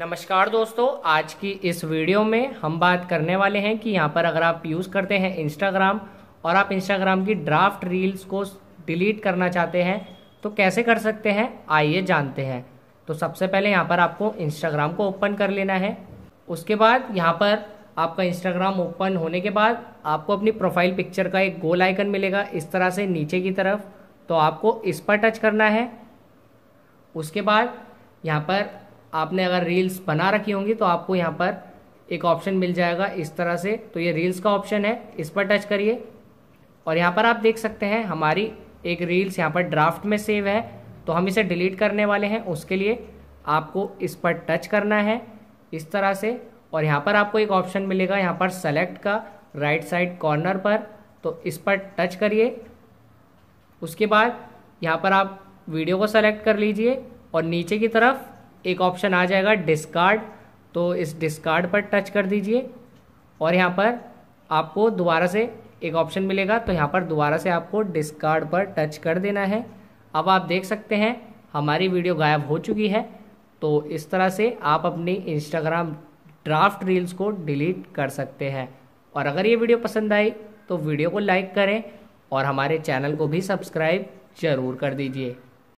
नमस्कार दोस्तों आज की इस वीडियो में हम बात करने वाले हैं कि यहाँ पर अगर आप यूज़ करते हैं इंस्टाग्राम और आप इंस्टाग्राम की ड्राफ्ट रील्स को डिलीट करना चाहते हैं तो कैसे कर सकते हैं आइए जानते हैं तो सबसे पहले यहाँ पर आपको इंस्टाग्राम को ओपन कर लेना है उसके बाद यहाँ पर आपका इंस्टाग्राम ओपन होने के बाद आपको अपनी प्रोफाइल पिक्चर का एक गोल आइकन मिलेगा इस तरह से नीचे की तरफ तो आपको इस पर टच करना है उसके बाद यहाँ पर आपने अगर रील्स बना रखी होंगी तो आपको यहाँ पर एक ऑप्शन मिल जाएगा इस तरह से तो ये रील्स का ऑप्शन है इस पर टच करिए और यहाँ पर आप देख सकते हैं हमारी एक रील्स यहाँ पर ड्राफ्ट में सेव है तो हम इसे डिलीट करने वाले हैं उसके लिए आपको इस पर टच करना है इस तरह से और यहाँ पर आपको एक ऑप्शन मिलेगा यहाँ पर सेलेक्ट का राइट साइड कॉर्नर पर तो इस पर टच करिए उसके बाद यहाँ पर आप वीडियो को सेलेक्ट कर लीजिए और नीचे की तरफ एक ऑप्शन आ जाएगा डिस्कार्ड तो इस डिस्कार्ड पर टच कर दीजिए और यहाँ पर आपको दोबारा से एक ऑप्शन मिलेगा तो यहाँ पर दोबारा से आपको डिस्कार्ड पर टच कर देना है अब आप देख सकते हैं हमारी वीडियो गायब हो चुकी है तो इस तरह से आप अपनी इंस्टाग्राम ड्राफ्ट रील्स को डिलीट कर सकते हैं और अगर ये वीडियो पसंद आई तो वीडियो को लाइक करें और हमारे चैनल को भी सब्सक्राइब ज़रूर कर दीजिए